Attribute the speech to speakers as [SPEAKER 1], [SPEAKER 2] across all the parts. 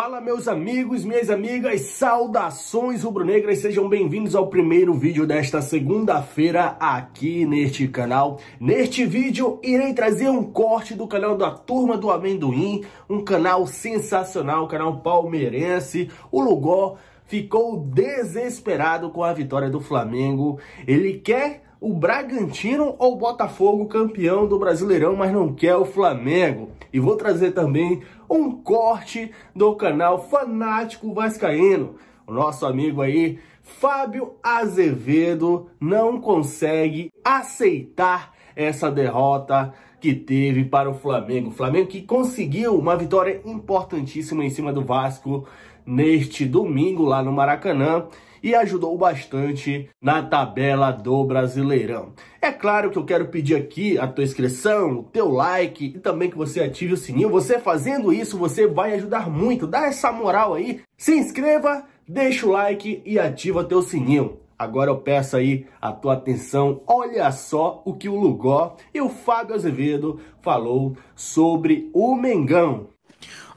[SPEAKER 1] Fala meus amigos, minhas amigas, saudações rubro-negras, sejam bem-vindos ao primeiro vídeo desta segunda-feira aqui neste canal. Neste vídeo irei trazer um corte do canal da Turma do Amendoim, um canal sensacional, canal palmeirense, o Lugó ficou desesperado com a vitória do Flamengo, ele quer o Bragantino ou o Botafogo campeão do Brasileirão, mas não quer o Flamengo. E vou trazer também um corte do canal Fanático Vascaíno. O nosso amigo aí, Fábio Azevedo, não consegue aceitar essa derrota que teve para o Flamengo. O Flamengo que conseguiu uma vitória importantíssima em cima do Vasco neste domingo lá no Maracanã e ajudou bastante na tabela do Brasileirão. É claro que eu quero pedir aqui a tua inscrição, o teu like e também que você ative o sininho. Você fazendo isso, você vai ajudar muito. Dá essa moral aí. Se inscreva, deixa o like e ativa teu sininho. Agora eu peço aí a tua atenção. Olha só o que o Lugó e o Fábio Azevedo falou sobre o Mengão.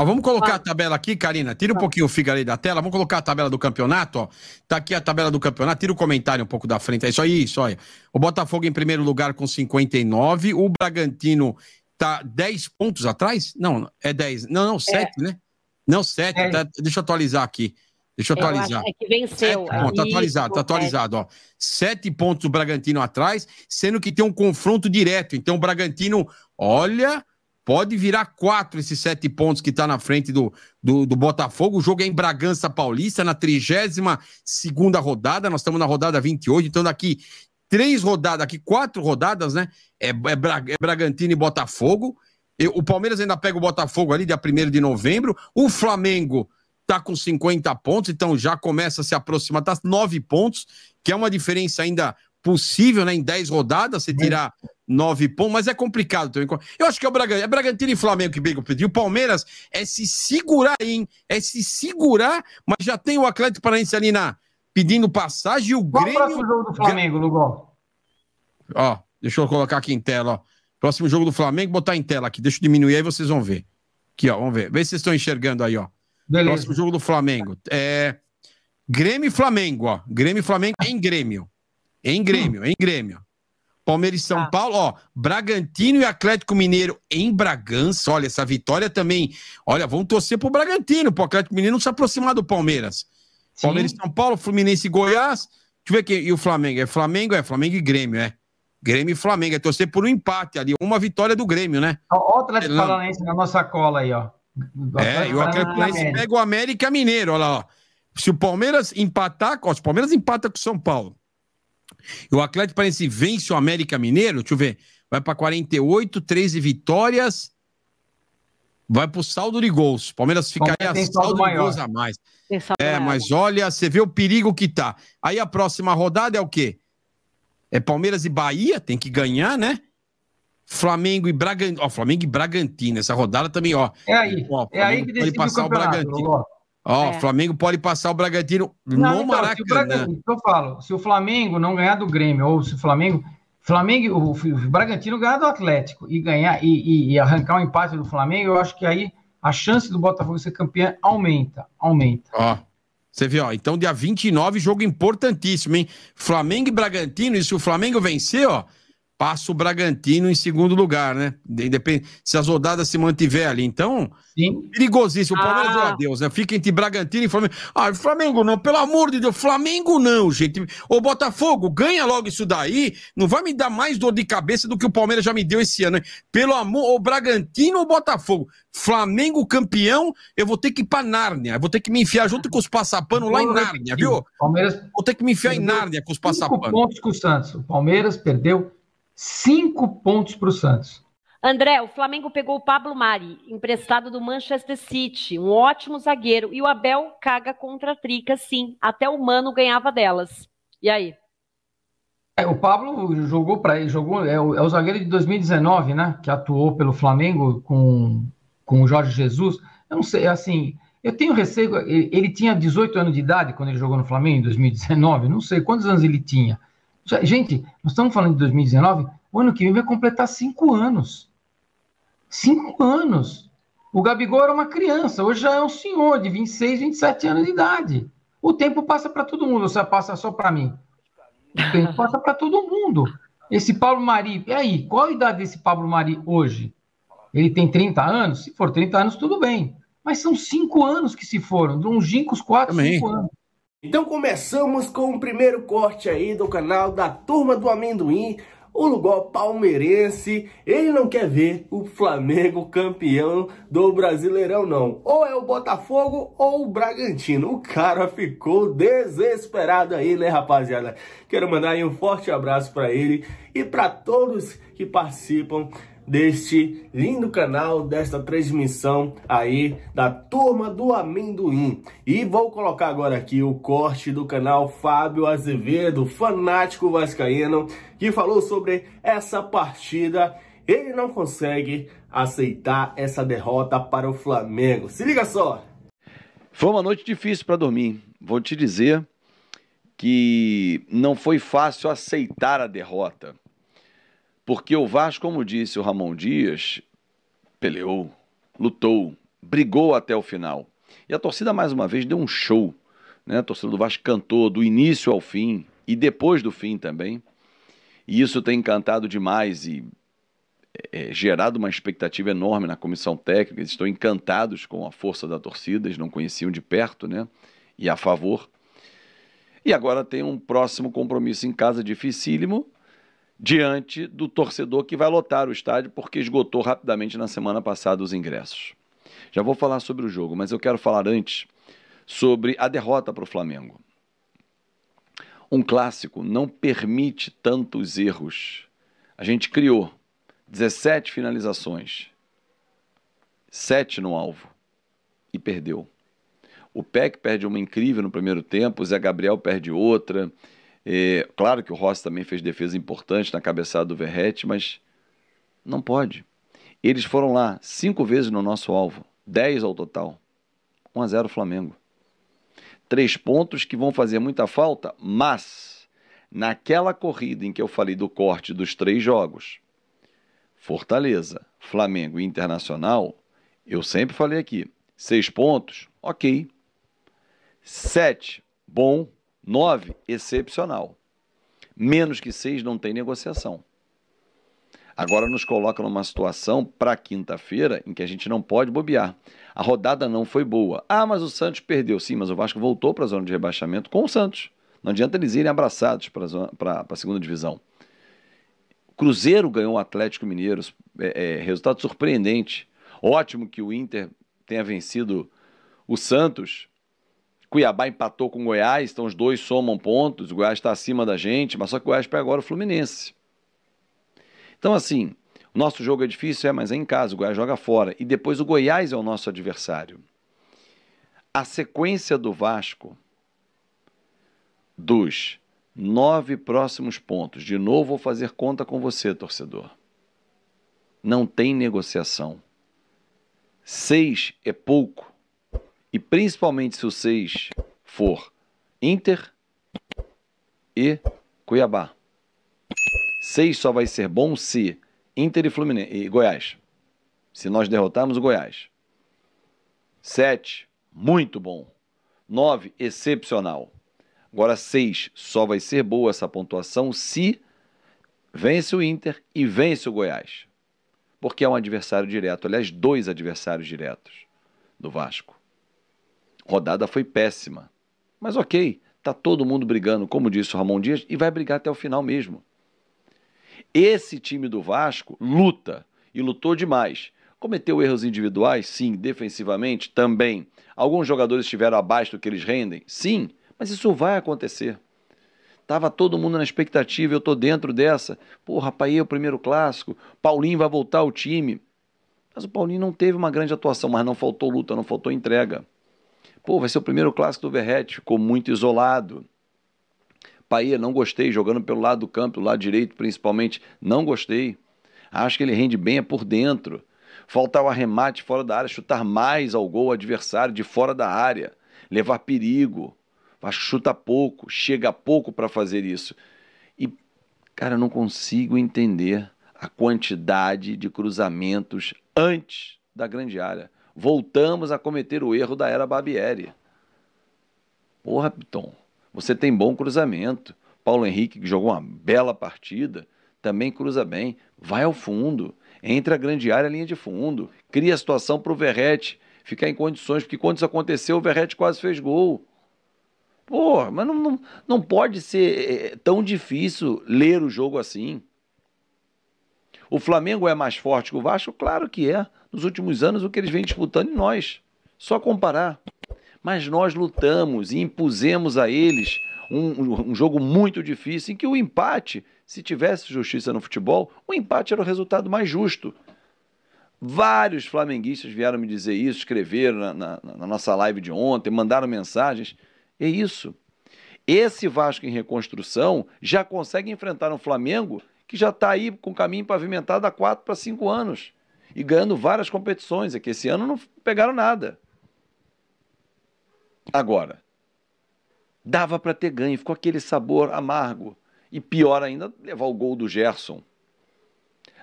[SPEAKER 2] Ó, vamos colocar a tabela aqui, Karina. Tira um pouquinho o fígado da tela. Vamos colocar a tabela do campeonato. Ó. Tá aqui a tabela do campeonato. Tira o comentário um pouco da frente. É isso aí, isso aí. O Botafogo em primeiro lugar com 59. O Bragantino tá 10 pontos atrás? Não, é 10. Não, não, 7, é. né? Não, 7. É. Tá, deixa eu atualizar aqui. Deixa eu atualizar. Eu é
[SPEAKER 3] que venceu. Sete, tá atualizado, tá é. atualizado.
[SPEAKER 2] Ó. Sete pontos o Bragantino atrás, sendo que tem um confronto direto. Então o Bragantino, olha, pode virar quatro esses sete pontos que está na frente do, do, do, Botafogo. O jogo é em Bragança Paulista, na 32 rodada. Nós estamos na rodada 28, então daqui três rodadas, aqui quatro rodadas, né? É, é, Bra é Bragantino e Botafogo. Eu, o Palmeiras ainda pega o Botafogo ali, dia 1 de novembro. O Flamengo está com 50 pontos, então já começa a se aproximar, Está nove pontos, que é uma diferença ainda possível, né? Em 10 rodadas, você uhum. tirar 9 pontos, mas é complicado também. Eu acho que é o Bragantino, é Bragantino e Flamengo que bem pediu. O Palmeiras é se segurar, hein? É se segurar, mas já tem o Atlético Paranaense ali na pedindo passagem e o Qual Grêmio. Qual o jogo do Flamengo, Lugol? Ó, deixa eu colocar aqui em tela, ó. Próximo jogo do Flamengo, botar em tela aqui. Deixa eu diminuir aí, vocês vão ver. Aqui, ó, vamos ver. Vê se vocês estão enxergando aí, ó. Beleza. Próximo jogo do Flamengo. É Grêmio e Flamengo, ó. Grêmio e Flamengo em Grêmio. Em Grêmio, hum. em Grêmio. Palmeiras e São tá. Paulo, ó, Bragantino e Atlético Mineiro em Bragança. Olha, essa vitória também. Olha, vão torcer pro Bragantino, pro Atlético Mineiro não se aproximar do Palmeiras. Sim. Palmeiras e São Paulo, Fluminense e Goiás. Deixa eu ver aqui. E o Flamengo? É Flamengo? É Flamengo e Grêmio, é. Grêmio e Flamengo. É torcer por um empate ali. Uma vitória do Grêmio, né? Ó, o
[SPEAKER 3] Atlético Paranaense na nossa cola aí, ó.
[SPEAKER 2] É, e o Atlético Paranaense pega o América Mineiro, olha lá, ó. Se o Palmeiras empatar, ó, se o Palmeiras empata com o São Paulo o Atlético Paranaense vence o América Mineiro, deixa eu ver, vai para 48, 13 vitórias, vai para o saldo de gols. Palmeiras ficaria saldo, saldo de maior. gols a mais. É, maior. mas olha, você vê o perigo que tá. Aí a próxima rodada é o quê? É Palmeiras e Bahia, tem que ganhar, né? Flamengo e Bragantino. Ó, Flamengo e Bragantino, essa rodada também, ó. É aí, ó, é aí que decide passar o, o Bragantino.
[SPEAKER 3] Ó. Ó, oh, é.
[SPEAKER 2] Flamengo pode passar o Bragantino não, no então, Maracanã. Se o,
[SPEAKER 3] eu falo, se o Flamengo não ganhar do Grêmio, ou se o Flamengo. Flamengo, o, o Bragantino ganhar do Atlético e ganhar e, e, arrancar o um empate do Flamengo, eu acho que aí a chance do Botafogo ser campeão aumenta. Aumenta. Ó. Oh, você
[SPEAKER 2] viu, ó, então dia 29,
[SPEAKER 3] jogo importantíssimo, hein? Flamengo e Bragantino,
[SPEAKER 2] e se o Flamengo vencer, ó, passa o Bragantino em segundo lugar, né? Depende se as rodadas se mantiver ali. Então, Sim. perigosíssimo. O Palmeiras, ah. Deus, né? Fica entre Bragantino e Flamengo. Ah, Flamengo não, pelo amor de Deus, Flamengo não, gente. Ô, Botafogo, ganha logo isso daí. Não vai me dar mais dor de cabeça do que o Palmeiras já me deu esse ano, hein? Pelo amor, o Bragantino ou Botafogo? Flamengo campeão, eu vou ter que ir pra Nárnia. Eu vou ter que me enfiar junto
[SPEAKER 3] com os passapanos lá em Nárnia, viu? Palmeiras... Vou ter que me enfiar em Nárnia com os passapanos. pontos com o Santos. O Palmeiras perdeu Cinco pontos para o Santos.
[SPEAKER 4] André, o Flamengo pegou o Pablo Mari, emprestado do Manchester City, um ótimo zagueiro. E o Abel caga contra a Trica, sim. Até o Mano ganhava delas. E aí?
[SPEAKER 3] É, o Pablo jogou para ele, jogou, é o, é o, zagueiro de 2019, né? Que atuou pelo Flamengo com, com o Jorge Jesus. Eu não sei, assim, eu tenho receio. Ele, ele tinha 18 anos de idade quando ele jogou no Flamengo em 2019. Não sei quantos anos ele tinha. Gente, nós estamos falando de 2019, o ano que vem vai completar cinco anos. Cinco anos. O Gabigol era uma criança, hoje já é um senhor de 26, 27 anos de idade. O tempo passa para todo mundo, só passa só para mim. O tempo passa para todo mundo. Esse Pablo Mari, e aí, qual a idade desse Pablo Mari hoje? Ele tem 30 anos? Se for 30 anos, tudo bem. Mas são cinco anos que se foram, longínquos
[SPEAKER 1] quatro, Também. cinco anos. Então começamos com o primeiro corte aí do canal da Turma do Amendoim, o lugar palmeirense, ele não quer ver o Flamengo campeão do Brasileirão não. Ou é o Botafogo ou o Bragantino. O cara ficou desesperado aí, né, rapaziada? Quero mandar aí um forte abraço para ele e para todos que participam deste lindo canal, desta transmissão aí da turma do amendoim. E vou colocar agora aqui o corte do canal Fábio Azevedo, fanático vascaíno, que falou sobre essa partida. Ele não consegue aceitar essa derrota para o Flamengo. Se liga só. Foi uma noite difícil
[SPEAKER 4] para dormir. Vou te dizer que não foi fácil aceitar a derrota porque o Vasco, como disse o Ramon Dias, peleou, lutou, brigou até o final. E a torcida, mais uma vez, deu um show. Né? A torcida do Vasco cantou do início ao fim e depois do fim também. E isso tem encantado demais e é, gerado uma expectativa enorme na comissão técnica. Eles estão encantados com a força da torcida, eles não conheciam de perto, né? E a favor. E agora tem um próximo compromisso em casa dificílimo diante do torcedor que vai lotar o estádio porque esgotou rapidamente na semana passada os ingressos. Já vou falar sobre o jogo, mas eu quero falar antes sobre a derrota para o Flamengo. Um clássico não permite tantos erros. A gente criou 17 finalizações, 7 no alvo e perdeu. O PEC perde uma incrível no primeiro tempo, o Zé Gabriel perde outra. É, claro que o Rossi também fez defesa importante na cabeçada do Verrete, mas não pode. Eles foram lá cinco vezes no nosso alvo, dez ao total. 1 a 0 Flamengo. Três pontos que vão fazer muita falta, mas naquela corrida em que eu falei do corte dos três jogos, Fortaleza, Flamengo e Internacional, eu sempre falei aqui, seis pontos, ok. Sete, bom. 9, excepcional. Menos que 6 não tem negociação. Agora nos coloca numa situação para quinta-feira em que a gente não pode bobear. A rodada não foi boa. Ah, mas o Santos perdeu. Sim, mas o Vasco voltou para a zona de rebaixamento com o Santos. Não adianta eles irem abraçados para a segunda divisão. Cruzeiro ganhou o Atlético Mineiro. É, é, resultado surpreendente. Ótimo que o Inter tenha vencido o Santos Cuiabá empatou com o Goiás, então os dois somam pontos. O Goiás está acima da gente, mas só que o Goiás pega agora o Fluminense. Então, assim, o nosso jogo é difícil, é, mas é em casa, o Goiás joga fora. E depois o Goiás é o nosso adversário. A sequência do Vasco dos nove próximos pontos. De novo, vou fazer conta com você, torcedor. Não tem negociação. Seis é pouco. E principalmente se o 6 for Inter e Cuiabá. 6 só vai ser bom se Inter e Fluminense e Goiás. Se nós derrotarmos o Goiás. 7, muito bom. 9, excepcional. Agora 6 só vai ser boa essa pontuação se vence o Inter e vence o Goiás. Porque é um adversário direto, aliás, dois adversários diretos do Vasco. Rodada foi péssima. Mas ok, tá todo mundo brigando, como disse o Ramon Dias, e vai brigar até o final mesmo. Esse time do Vasco luta e lutou demais. Cometeu erros individuais? Sim. Defensivamente? Também. Alguns jogadores estiveram abaixo do que eles rendem? Sim. Mas isso vai acontecer. Tava todo mundo na expectativa, eu tô dentro dessa. Porra, aí é o primeiro clássico, Paulinho vai voltar ao time. Mas o Paulinho não teve uma grande atuação, mas não faltou luta, não faltou entrega. Pô, vai ser o primeiro clássico do Verrete, ficou muito isolado. Paia, não gostei, jogando pelo lado do campo, do lado direito principalmente, não gostei. Acho que ele rende bem é por dentro. Faltar o arremate fora da área, chutar mais ao gol adversário de fora da área, levar perigo. Vasco chuta pouco, chega pouco para fazer isso. E, cara, eu não consigo entender a quantidade de cruzamentos antes da grande área. Voltamos a cometer o erro da era Babieri. Porra, Piton, você tem bom cruzamento. Paulo Henrique, que jogou uma bela partida, também cruza bem. Vai ao fundo, entra a grande área, linha de fundo, cria a situação para o Verrete ficar em condições, porque quando isso aconteceu, o Verrete quase fez gol. Pô, mas não, não, não pode ser eh, eh, tão difícil ler o jogo assim. O Flamengo é mais forte que o Vasco? Claro que é nos últimos anos o que eles vêm disputando em nós. Só comparar. Mas nós lutamos e impusemos a eles um, um, jogo muito difícil em que o empate, se tivesse justiça no futebol, o empate era o resultado mais justo. Vários flamenguistas vieram me dizer isso, escreveram na, na, na nossa live de ontem, mandaram mensagens. É isso. Esse Vasco em reconstrução já consegue enfrentar um Flamengo que já está aí com o caminho pavimentado há quatro para cinco anos e ganhando várias competições. É que esse ano não pegaram nada. Agora, dava para ter ganho, ficou aquele sabor amargo. E pior ainda, levar o gol do Gerson.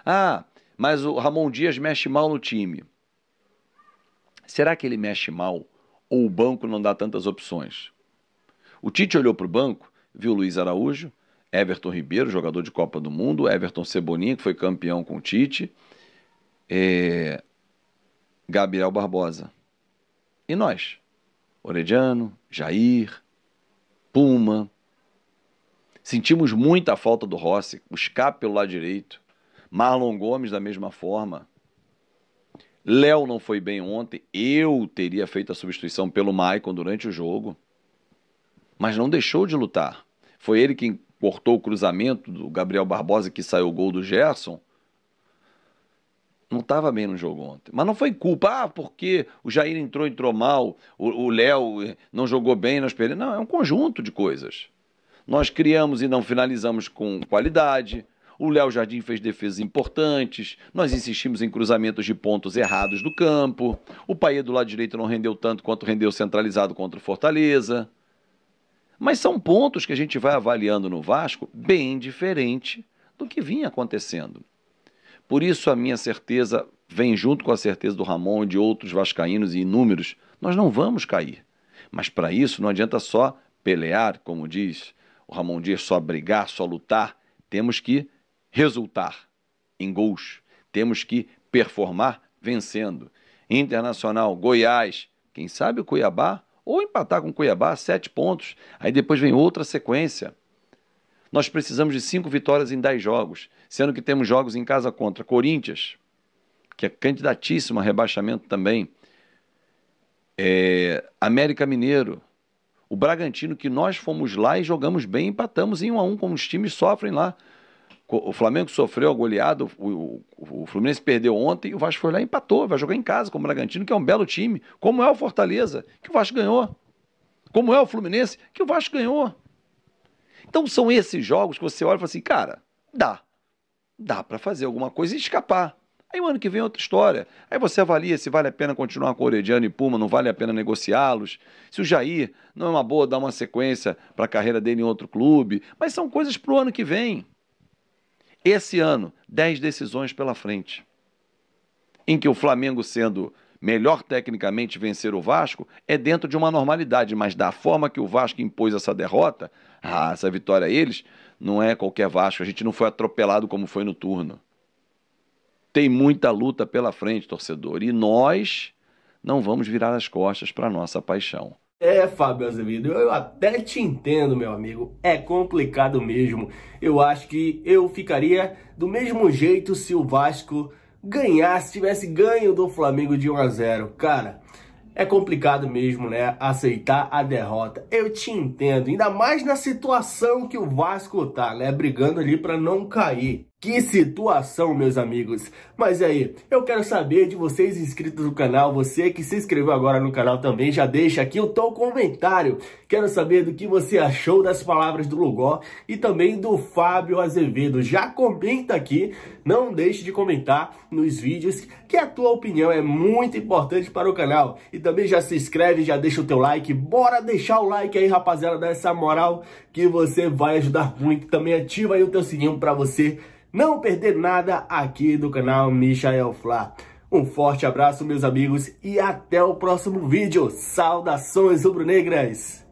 [SPEAKER 4] Ah, mas o Ramon Dias mexe mal no time. Será que ele mexe mal ou o banco não dá tantas opções? O Tite olhou para o banco, viu Luiz Araújo, Everton Ribeiro, jogador de Copa do Mundo, Everton Ceboninho, que foi campeão com o Tite, é, Gabriel Barbosa. E nós? Orediano, Jair, Puma. Sentimos muita falta do Rossi, o pelo lado direito. Marlon Gomes da mesma forma. Léo não foi bem ontem. Eu teria feito a substituição pelo Maicon durante o jogo. Mas não deixou de lutar. Foi ele quem cortou o cruzamento do Gabriel Barbosa que saiu o gol do Gerson não estava bem no jogo ontem. Mas não foi culpa, ah, porque o Jair entrou, entrou mal, o Léo eh, não jogou bem, nós perdemos. Não, é um conjunto de coisas. Nós criamos e não finalizamos com qualidade. O Léo Jardim fez defesas importantes. Nós insistimos em cruzamentos de pontos errados do campo. O Paê do lado direito não rendeu tanto quanto rendeu centralizado contra o Fortaleza. Mas são pontos que a gente vai avaliando no Vasco bem diferente do que vinha acontecendo. Por isso, a minha certeza vem junto com a certeza do Ramon e de outros vascaínos e inúmeros. Nós não vamos cair. Mas para isso não adianta só pelear, como diz o Ramon Dias, só brigar, só lutar. Temos que resultar em gols. Temos que performar vencendo. Internacional, Goiás, quem sabe o Cuiabá, ou empatar com o Cuiabá, sete pontos. Aí depois vem outra sequência nós precisamos de cinco vitórias em dez jogos, sendo que temos jogos em casa contra Corinthians, que é candidatíssimo a rebaixamento também, é, América Mineiro, o Bragantino, que nós fomos lá e jogamos bem, empatamos em um a um, como os times sofrem lá. O Flamengo sofreu a goleada, o, o, o, Fluminense perdeu ontem, o Vasco foi lá e empatou, vai jogar em casa com o Bragantino, que é um belo time. Como é o Fortaleza, que o Vasco ganhou. Como é o Fluminense, que o Vasco ganhou. Então são esses jogos que você olha e fala assim, cara, dá. Dá para fazer alguma coisa e escapar. Aí o ano que vem é outra história. Aí você avalia se vale a pena continuar com o Orediano e Puma, não vale a pena negociá-los. Se o Jair não é uma boa dar uma sequência para a carreira dele em outro clube. Mas são coisas para o ano que vem. Esse ano, 10 decisões pela frente. Em que o Flamengo, sendo melhor tecnicamente vencer o Vasco é dentro de uma normalidade, mas da forma que o Vasco impôs essa derrota, ah, essa vitória a eles, não é qualquer Vasco. A gente não foi atropelado como foi no turno. Tem muita luta pela frente, torcedor, e nós não vamos virar as costas para nossa paixão.
[SPEAKER 1] É, Fábio Azevedo, eu até te entendo, meu amigo. É complicado mesmo. Eu acho que eu ficaria do mesmo jeito se o Vasco ganhasse, tivesse ganho do Flamengo de 1 a 0. Cara, é complicado mesmo, né? Aceitar a derrota. Eu te entendo, ainda mais na situação que o Vasco tá, né? Brigando ali para não cair. Que situação, meus amigos! Mas aí, eu quero saber de vocês inscritos no canal, você que se inscreveu agora no canal também, já deixa aqui o teu comentário. Quero saber do que você achou das palavras do Lugó e também do Fábio Azevedo. Já comenta aqui, não deixe de comentar nos vídeos, que a tua opinião é muito importante para o canal. E também já se inscreve, já deixa o teu like, bora deixar o like aí, rapaziada, dessa moral que você vai ajudar muito. Também ativa aí o teu sininho para você não perder nada aqui do canal Michael Fla. Um forte abraço, meus amigos, e até o próximo vídeo. Saudações rubro-negras!